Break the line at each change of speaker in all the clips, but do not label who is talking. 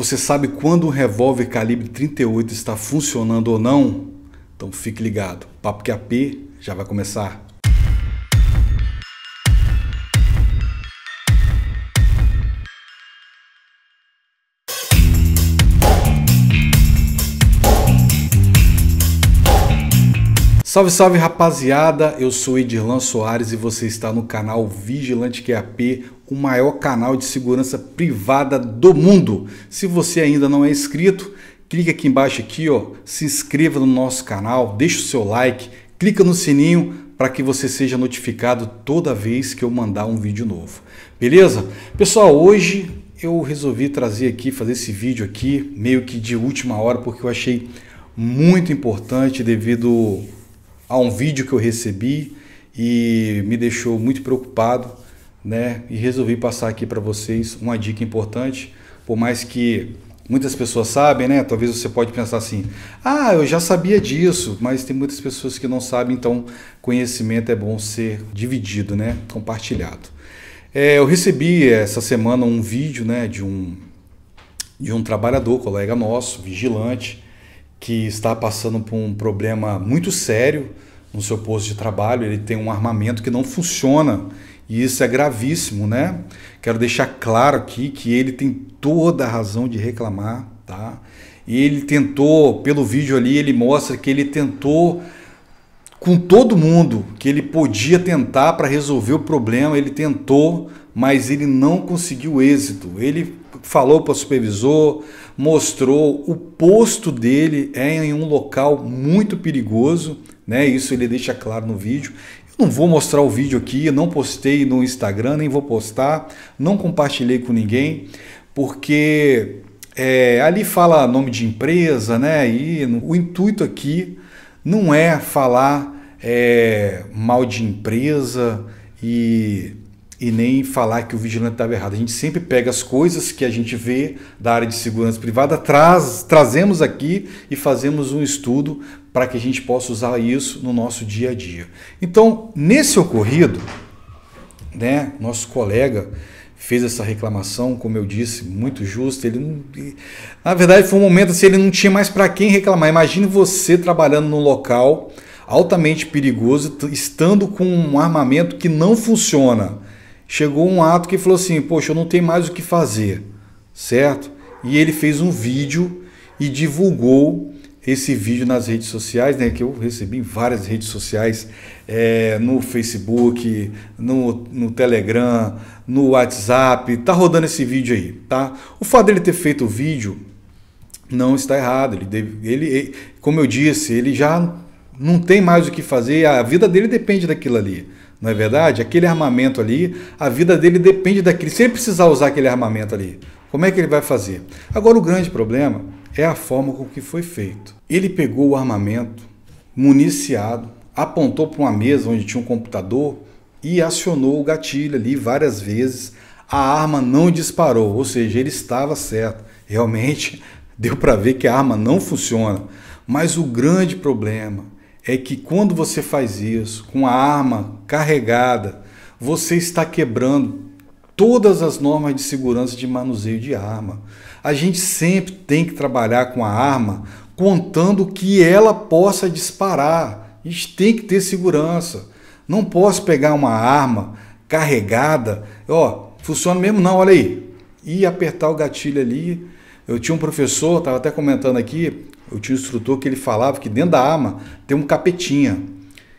Você sabe quando um revólver calibre 38 está funcionando ou não? Então fique ligado. Papo que é já vai começar. Salve, salve rapaziada! Eu sou Edirlan Soares e você está no canal Vigilante QAP, o maior canal de segurança privada do mundo. Se você ainda não é inscrito, clica aqui embaixo aqui, ó, se inscreva no nosso canal, deixa o seu like, clica no sininho para que você seja notificado toda vez que eu mandar um vídeo novo. Beleza? Pessoal, hoje eu resolvi trazer aqui, fazer esse vídeo aqui, meio que de última hora, porque eu achei muito importante devido a um vídeo que eu recebi e me deixou muito preocupado né? E resolvi passar aqui para vocês uma dica importante, por mais que muitas pessoas sabem, né? Talvez você pode pensar assim: "Ah, eu já sabia disso", mas tem muitas pessoas que não sabem, então conhecimento é bom ser dividido, né? Compartilhado. É, eu recebi essa semana um vídeo, né, de um de um trabalhador, colega nosso, vigilante, que está passando por um problema muito sério no seu posto de trabalho, ele tem um armamento que não funciona e isso é gravíssimo, né? Quero deixar claro aqui que ele tem toda a razão de reclamar, tá? E ele tentou, pelo vídeo ali, ele mostra que ele tentou com todo mundo que ele podia tentar para resolver o problema, ele tentou, mas ele não conseguiu êxito. Ele falou para o supervisor, mostrou o posto dele é em um local muito perigoso, né? Isso ele deixa claro no vídeo. Não vou mostrar o vídeo aqui, não postei no Instagram, nem vou postar, não compartilhei com ninguém, porque é, ali fala nome de empresa, né? E o intuito aqui não é falar é, mal de empresa e e nem falar que o vigilante estava errado. A gente sempre pega as coisas que a gente vê da área de segurança privada, traz, trazemos aqui e fazemos um estudo para que a gente possa usar isso no nosso dia a dia. Então, nesse ocorrido, né, nosso colega fez essa reclamação, como eu disse, muito justa. Ele não, na verdade, foi um momento assim, ele não tinha mais para quem reclamar. Imagine você trabalhando num local altamente perigoso, estando com um armamento que não funciona chegou um ato que falou assim: Poxa, eu não tenho mais o que fazer, certo? E ele fez um vídeo e divulgou esse vídeo nas redes sociais, né? Que eu recebi em várias redes sociais, é, no Facebook, no, no Telegram, no WhatsApp. Tá rodando esse vídeo aí, tá? O fato dele ter feito o vídeo não está errado. Ele, deve, ele, como eu disse, ele já não tem mais o que fazer. A vida dele depende daquilo ali. Não é verdade? Aquele armamento ali, a vida dele depende daquele. Se ele precisar usar aquele armamento ali, como é que ele vai fazer? Agora, o grande problema é a forma com que foi feito. Ele pegou o armamento municiado, apontou para uma mesa onde tinha um computador e acionou o gatilho ali várias vezes. A arma não disparou, ou seja, ele estava certo. Realmente deu para ver que a arma não funciona. Mas o grande problema é que quando você faz isso com a arma carregada, você está quebrando todas as normas de segurança de manuseio de arma. A gente sempre tem que trabalhar com a arma contando que ela possa disparar. A gente tem que ter segurança. Não posso pegar uma arma carregada, ó, funciona mesmo não, olha aí. E apertar o gatilho ali. Eu tinha um professor, estava até comentando aqui, eu tinha um instrutor que ele falava que dentro da arma tem um capetinha,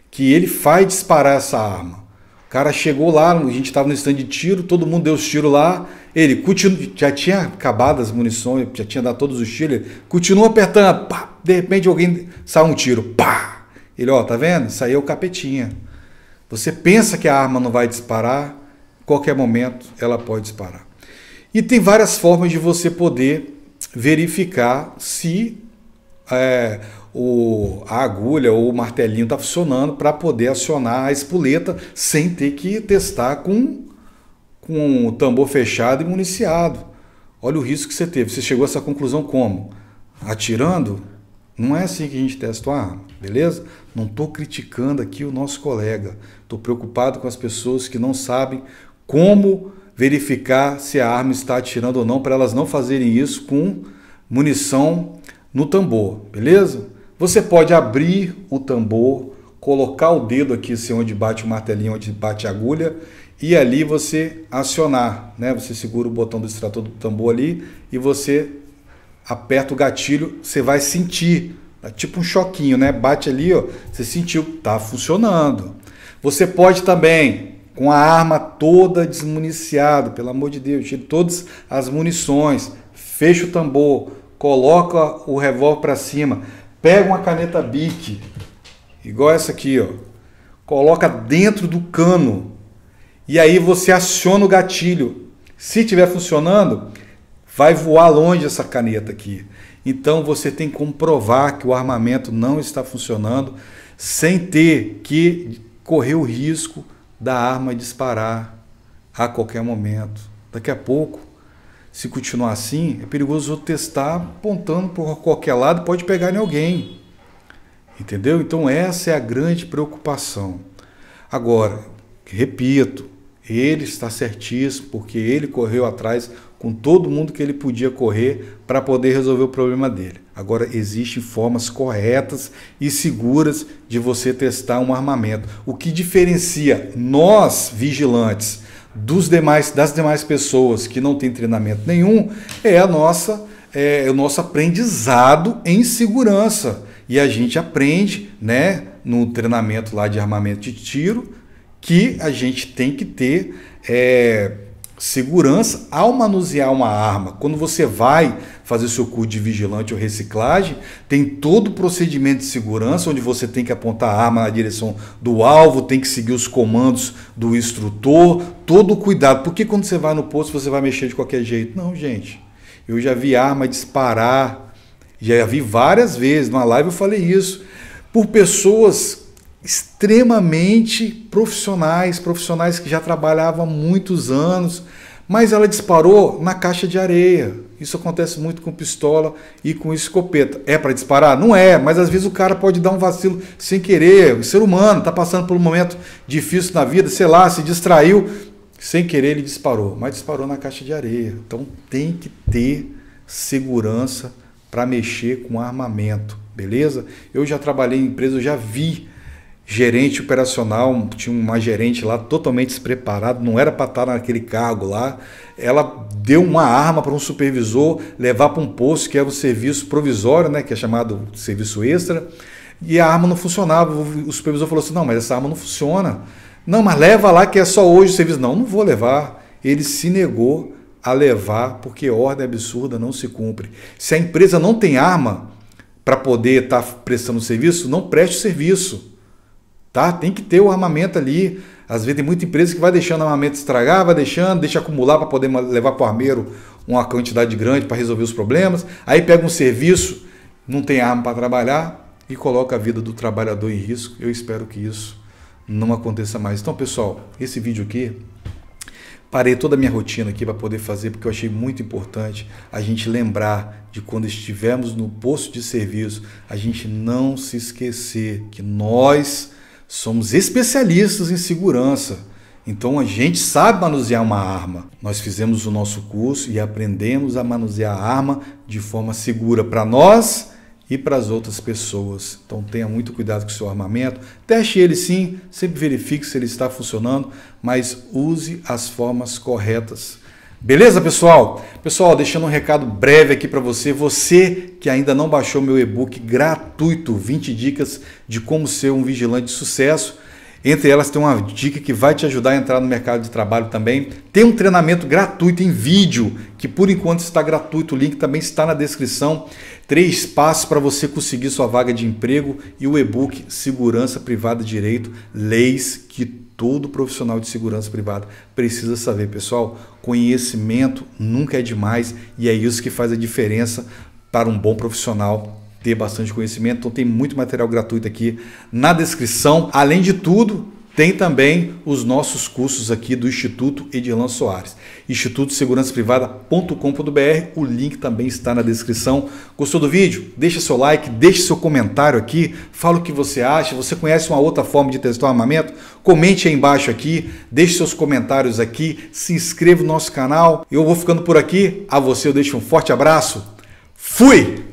que ele faz disparar essa arma. O cara chegou lá, a gente estava no stand de tiro, todo mundo deu os tiros lá. Ele continu... já tinha acabado as munições, já tinha dado todos os tiros. Ele continua apertando, pá, de repente alguém sai um tiro, pá. Ele, ó, tá vendo? Isso aí é o capetinha. Você pensa que a arma não vai disparar, qualquer momento ela pode disparar. E tem várias formas de você poder verificar se é, o, a agulha ou o martelinho está funcionando para poder acionar a espoleta sem ter que testar com, com o tambor fechado e municiado. Olha o risco que você teve. Você chegou a essa conclusão como? Atirando? Não é assim que a gente testa uma arma, beleza? Não estou criticando aqui o nosso colega. Estou preocupado com as pessoas que não sabem como verificar se a arma está atirando ou não, para elas não fazerem isso com munição no tambor, beleza? Você pode abrir o tambor, colocar o dedo aqui assim, onde bate o martelinho, onde bate a agulha, e ali você acionar, né? Você segura o botão do extrator do tambor ali e você aperta o gatilho, você vai sentir, tipo um choquinho, né? Bate ali, ó, você sentiu, tá funcionando. Você pode também com a arma toda desmuniciada, pelo amor de Deus, tire todas as munições, fecha o tambor, coloca o revólver para cima, pega uma caneta bic, igual essa aqui, ó, coloca dentro do cano e aí você aciona o gatilho. Se estiver funcionando, vai voar longe essa caneta aqui. Então você tem que comprovar que o armamento não está funcionando sem ter que correr o risco da arma disparar a qualquer momento. Daqui a pouco se continuar assim, é perigoso testar apontando por qualquer lado, pode pegar em alguém. Entendeu? Então, essa é a grande preocupação. Agora, repito, ele está certíssimo, porque ele correu atrás com todo mundo que ele podia correr para poder resolver o problema dele. Agora, existem formas corretas e seguras de você testar um armamento. O que diferencia nós, vigilantes, dos demais, das demais pessoas que não têm treinamento nenhum é a nossa é, é, o nosso aprendizado em segurança. E a gente aprende, né, no treinamento lá de armamento de tiro, que a gente tem que ter é, segurança ao manusear uma arma. Quando você vai fazer seu curso de vigilante ou reciclagem, tem todo o procedimento de segurança, onde você tem que apontar a arma na direção do alvo, tem que seguir os comandos do instrutor, todo o cuidado. Porque quando você vai no posto, você vai mexer de qualquer jeito. Não, gente. Eu já vi arma disparar, já vi várias vezes. Na live eu falei isso. Por pessoas extremamente profissionais, profissionais que já trabalhavam há muitos anos, mas ela disparou na caixa de areia. Isso acontece muito com pistola e com escopeta. É para disparar? Não é, mas às vezes o cara pode dar um vacilo sem querer. O ser humano está passando por um momento difícil na vida, sei lá, se distraiu, sem querer ele disparou, mas disparou na caixa de areia. Então tem que ter segurança para mexer com armamento, beleza? Eu já trabalhei em empresa, eu já vi gerente operacional, tinha uma gerente lá totalmente despreparada, não era para estar naquele cargo lá. Ela deu uma arma para um supervisor levar para um posto que era é o serviço provisório, né, que é chamado serviço extra, e a arma não funcionava. O supervisor falou assim: "Não, mas essa arma não funciona. Não, mas leva lá que é só hoje o serviço. Não, não vou levar. Ele se negou a levar porque ordem absurda não se cumpre. Se a empresa não tem arma para poder estar tá prestando serviço, não preste o serviço tá? Tem que ter o armamento ali. Às vezes tem muita empresa que vai deixando o armamento estragar, vai deixando, deixa acumular para poder levar para o armeiro uma quantidade grande para resolver os problemas. Aí pega um serviço, não tem arma para trabalhar e coloca a vida do trabalhador em risco. Eu espero que isso não aconteça mais. Então, pessoal, esse vídeo aqui parei toda a minha rotina aqui para poder fazer, porque eu achei muito importante a gente lembrar de quando estivermos no posto de serviço, a gente não se esquecer que nós somos especialistas em segurança. Então a gente sabe manusear uma arma. Nós fizemos o nosso curso e aprendemos a manusear a arma de forma segura para nós e para as outras pessoas. Então tenha muito cuidado com o seu armamento. Teste ele sim, sempre verifique se ele está funcionando, mas use as formas corretas. Beleza, pessoal? Pessoal, deixando um recado breve aqui para você, você que ainda não baixou meu e-book gratuito 20 dicas de como ser um vigilante de sucesso, entre elas tem uma dica que vai te ajudar a entrar no mercado de trabalho também. Tem um treinamento gratuito em vídeo, que por enquanto está gratuito, o link também está na descrição. Três passos para você conseguir sua vaga de emprego e o e-book Segurança Privada Direito, Leis que Todo profissional de segurança privada precisa saber, pessoal. Conhecimento nunca é demais e é isso que faz a diferença para um bom profissional ter bastante conhecimento. Então tem muito material gratuito aqui na descrição. Além de tudo, tem também os nossos cursos aqui do Instituto Edilan Soares, Privada.com.br. O link também está na descrição. Gostou do vídeo? Deixa seu like, deixe seu comentário aqui, fala o que você acha. Você conhece uma outra forma de testar o armamento? Comente aí embaixo aqui, deixe seus comentários aqui, se inscreva no nosso canal. Eu vou ficando por aqui. A você eu deixo um forte abraço. Fui!